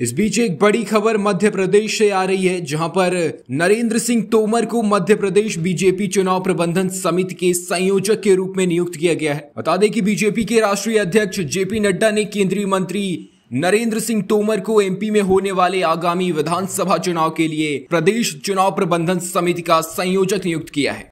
इस बीच एक बड़ी खबर मध्य प्रदेश से आ रही है जहां पर नरेंद्र सिंह तोमर को मध्य प्रदेश बीजेपी चुनाव प्रबंधन समिति के संयोजक के रूप में नियुक्त किया गया है बता दें कि बीजेपी के राष्ट्रीय अध्यक्ष जेपी नड्डा ने केंद्रीय मंत्री नरेंद्र सिंह तोमर को एमपी में होने वाले आगामी विधानसभा चुनाव के लिए प्रदेश चुनाव प्रबंधन समिति का संयोजक नियुक्त किया है